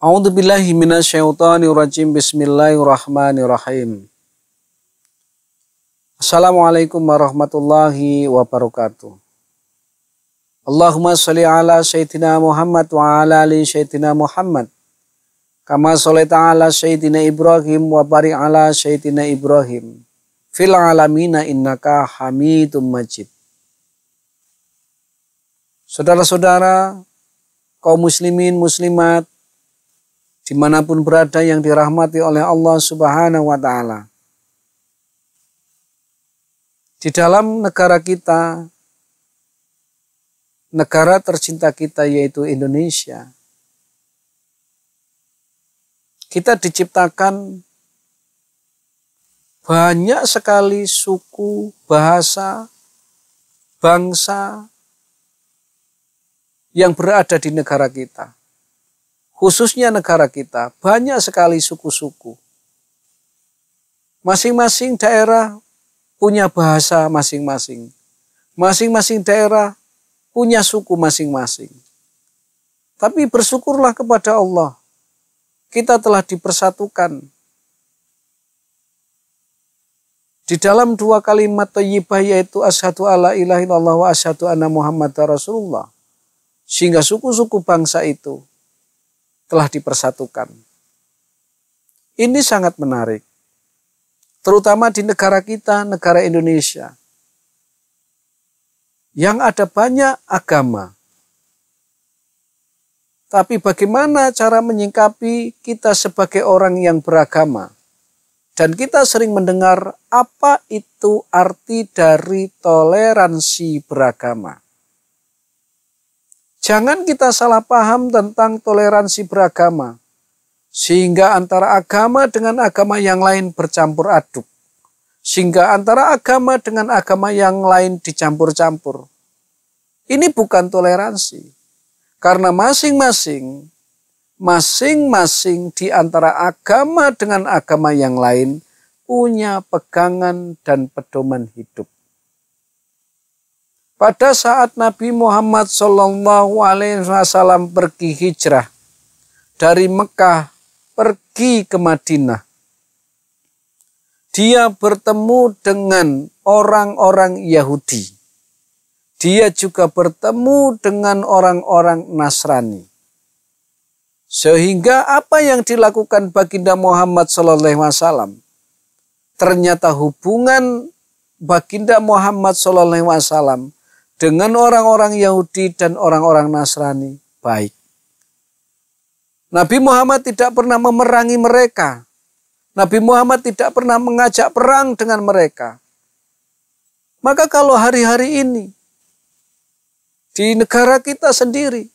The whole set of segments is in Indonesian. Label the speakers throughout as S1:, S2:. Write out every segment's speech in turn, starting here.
S1: A'udzu billahi minasyaitonir rajim. Bismillahirrahmanirrahim. Assalamualaikum warahmatullahi wabarakatuh. Allahumma shalli ala sayyidina Muhammad wa ala ali sayyidina Muhammad. Kama shallaita ala sayyidina Ibrahim wa barik ala sayyidina Ibrahim. Fil alamina innaka Hamidum Majid. Saudara-saudara, kaum muslimin muslimat dimanapun berada yang dirahmati oleh Allah Subhanahu wa Ta'ala. Di dalam negara kita, negara tercinta kita yaitu Indonesia, kita diciptakan banyak sekali suku, bahasa, bangsa yang berada di negara kita khususnya negara kita, banyak sekali suku-suku. Masing-masing daerah punya bahasa masing-masing. Masing-masing daerah punya suku masing-masing. Tapi bersyukurlah kepada Allah. Kita telah dipersatukan di dalam dua kalimat tayyibah yaitu asyhadu alla ilaha illallah wa asyhadu anna Muhammad rasulullah sehingga suku-suku bangsa itu telah dipersatukan. Ini sangat menarik, terutama di negara kita, negara Indonesia, yang ada banyak agama. Tapi bagaimana cara menyingkapi kita sebagai orang yang beragama? Dan kita sering mendengar apa itu arti dari toleransi beragama. Jangan kita salah paham tentang toleransi beragama, sehingga antara agama dengan agama yang lain bercampur aduk, sehingga antara agama dengan agama yang lain dicampur-campur. Ini bukan toleransi, karena masing-masing, masing-masing di antara agama dengan agama yang lain punya pegangan dan pedoman hidup. Pada saat Nabi Muhammad SAW pergi hijrah dari Mekah pergi ke Madinah, dia bertemu dengan orang-orang Yahudi. Dia juga bertemu dengan orang-orang Nasrani. Sehingga apa yang dilakukan baginda Muhammad SAW ternyata hubungan baginda Muhammad SAW dengan orang-orang Yahudi dan orang-orang Nasrani baik. Nabi Muhammad tidak pernah memerangi mereka. Nabi Muhammad tidak pernah mengajak perang dengan mereka. Maka kalau hari-hari ini di negara kita sendiri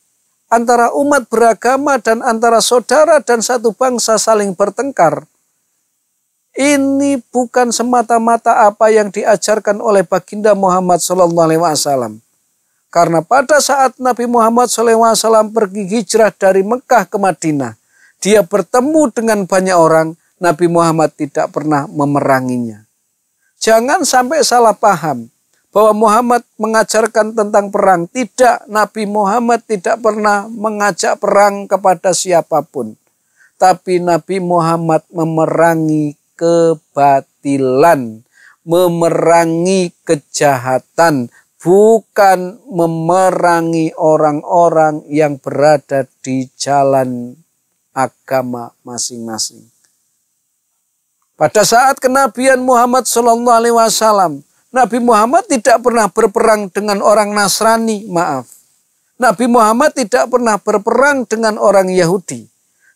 S1: antara umat beragama dan antara saudara dan satu bangsa saling bertengkar, ini bukan semata-mata apa yang diajarkan oleh baginda Muhammad SAW. Karena pada saat Nabi Muhammad SAW pergi hijrah dari Mekah ke Madinah, dia bertemu dengan banyak orang, Nabi Muhammad tidak pernah memeranginya. Jangan sampai salah paham bahwa Muhammad mengajarkan tentang perang. Tidak, Nabi Muhammad tidak pernah mengajak perang kepada siapapun. Tapi Nabi Muhammad memerangi kebatilan, memerangi kejahatan, bukan memerangi orang-orang yang berada di jalan agama masing-masing. Pada saat kenabian Muhammad Shallallahu Alaihi Wasallam, Nabi Muhammad tidak pernah berperang dengan orang Nasrani, maaf. Nabi Muhammad tidak pernah berperang dengan orang Yahudi.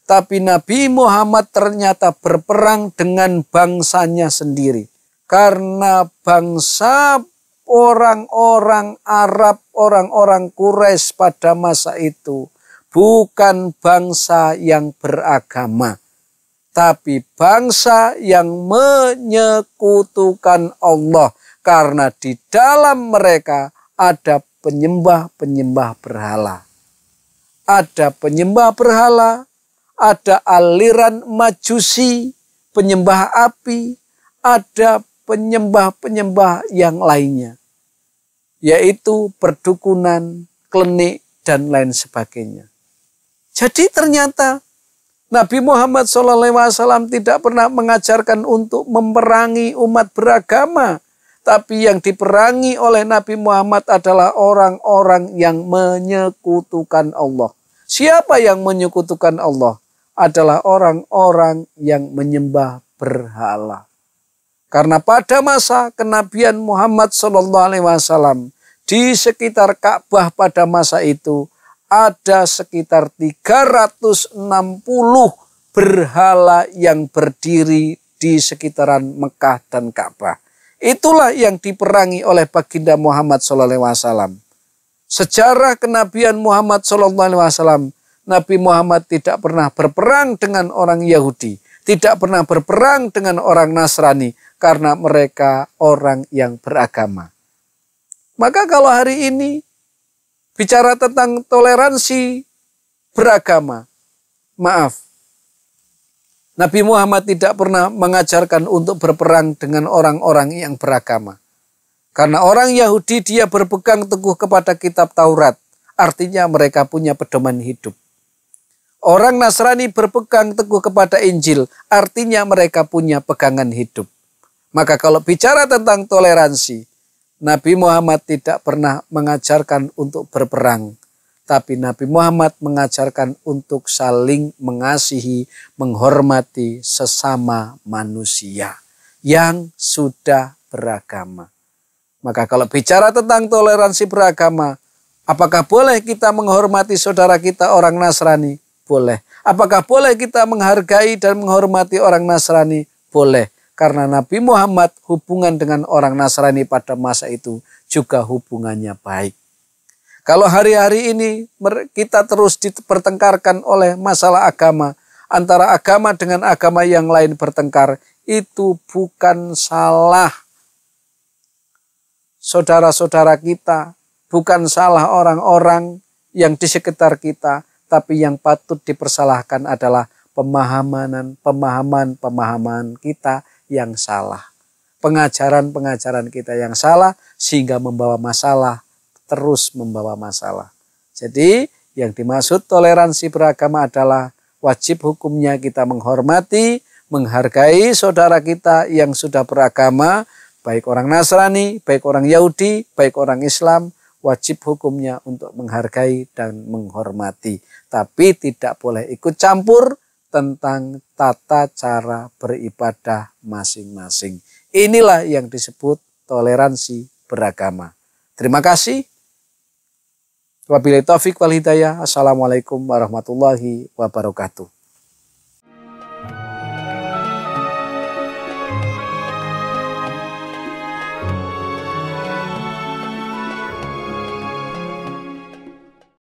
S1: Tapi Nabi Muhammad ternyata berperang dengan bangsanya sendiri. Karena bangsa orang-orang Arab, orang-orang Quraisy pada masa itu bukan bangsa yang beragama, tapi bangsa yang menyekutukan Allah karena di dalam mereka ada penyembah-penyembah berhala. Ada penyembah berhala ada aliran majusi, penyembah api, ada penyembah-penyembah yang lainnya. Yaitu perdukunan, klenik, dan lain sebagainya. Jadi ternyata Nabi Muhammad SAW tidak pernah mengajarkan untuk memerangi umat beragama. Tapi yang diperangi oleh Nabi Muhammad adalah orang-orang yang menyekutukan Allah. Siapa yang menyekutukan Allah? adalah orang-orang yang menyembah berhala. Karena pada masa kenabian Muhammad SAW di sekitar Ka'bah pada masa itu ada sekitar 360 berhala yang berdiri di sekitaran Mekah dan Ka'bah. Itulah yang diperangi oleh baginda Muhammad SAW Sejarah kenabian Muhammad SAW Nabi Muhammad tidak pernah berperang dengan orang Yahudi, tidak pernah berperang dengan orang Nasrani karena mereka orang yang beragama. Maka kalau hari ini bicara tentang toleransi beragama, maaf. Nabi Muhammad tidak pernah mengajarkan untuk berperang dengan orang-orang yang beragama. Karena orang Yahudi dia berpegang teguh kepada kitab Taurat. Artinya mereka punya pedoman hidup. Orang Nasrani berpegang teguh kepada Injil, artinya mereka punya pegangan hidup. Maka kalau bicara tentang toleransi, Nabi Muhammad tidak pernah mengajarkan untuk berperang. Tapi Nabi Muhammad mengajarkan untuk saling mengasihi, menghormati sesama manusia yang sudah beragama. Maka kalau bicara tentang toleransi beragama, apakah boleh kita menghormati saudara kita orang Nasrani? Boleh. Apakah boleh kita menghargai dan menghormati orang Nasrani? Boleh. Karena Nabi Muhammad hubungan dengan orang Nasrani pada masa itu juga hubungannya baik. Kalau hari-hari ini kita terus dipertengkarkan oleh masalah agama, antara agama dengan agama yang lain bertengkar, itu bukan salah saudara-saudara kita, bukan salah orang-orang yang di sekitar kita, tapi yang patut dipersalahkan adalah pemahaman pemahaman-pemahaman kita yang salah. Pengajaran-pengajaran kita yang salah sehingga membawa masalah, terus membawa masalah. Jadi yang dimaksud toleransi beragama adalah wajib hukumnya kita menghormati, menghargai saudara kita yang sudah beragama, baik orang Nasrani, baik orang Yahudi, baik orang Islam, wajib hukumnya untuk menghargai dan menghormati, tapi tidak boleh ikut campur tentang tata cara beribadah masing-masing. Inilah yang disebut toleransi beragama. Terima kasih. Wabillahi taufik wal hidayah. Assalamualaikum warahmatullahi wabarakatuh.